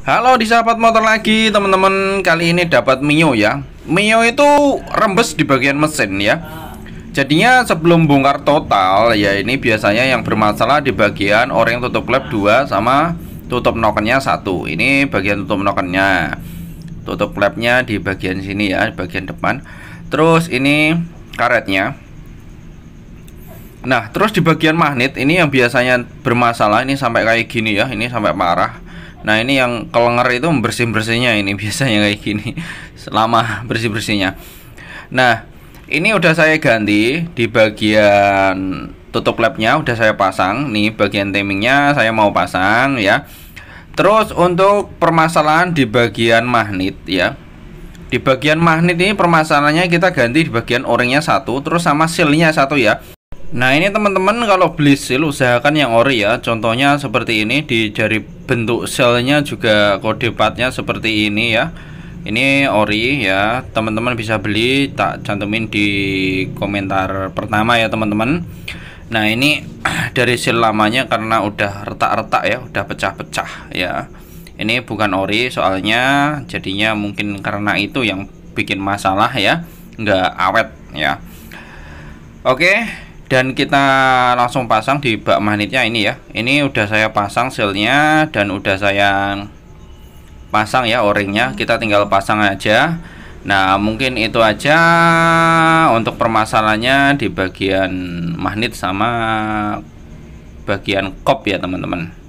Halo di sahabat motor lagi teman-teman kali ini dapat Mio ya Mio itu rembes di bagian mesin ya Jadinya sebelum bongkar total ya ini biasanya yang bermasalah di bagian orang tutup klep 2 sama tutup nokennya satu. Ini bagian tutup nokennya Tutup klepnya di bagian sini ya di bagian depan Terus ini karetnya Nah terus di bagian magnet ini yang biasanya bermasalah ini sampai kayak gini ya ini sampai parah Nah ini yang kelenger itu bersih-bersihnya ini biasanya kayak gini selama bersih-bersihnya. Nah ini udah saya ganti di bagian tutup labnya udah saya pasang nih bagian timingnya saya mau pasang ya. Terus untuk permasalahan di bagian magnet ya. Di bagian magnet ini permasalahannya kita ganti di bagian orangnya satu terus sama sealnya satu ya. Nah ini teman-teman kalau beli seal usahakan yang ori ya Contohnya seperti ini di jari bentuk selnya juga kode partnya seperti ini ya Ini ori ya teman-teman bisa beli tak cantumin di komentar pertama ya teman-teman Nah ini dari seal lamanya karena udah retak-retak ya udah pecah-pecah ya Ini bukan ori soalnya jadinya mungkin karena itu yang bikin masalah ya nggak awet ya Oke dan kita langsung pasang di bak magnetnya ini ya ini udah saya pasang sealnya dan udah saya pasang ya o-ringnya hmm. kita tinggal pasang aja nah mungkin itu aja untuk permasalahannya di bagian magnet sama bagian kop ya teman-teman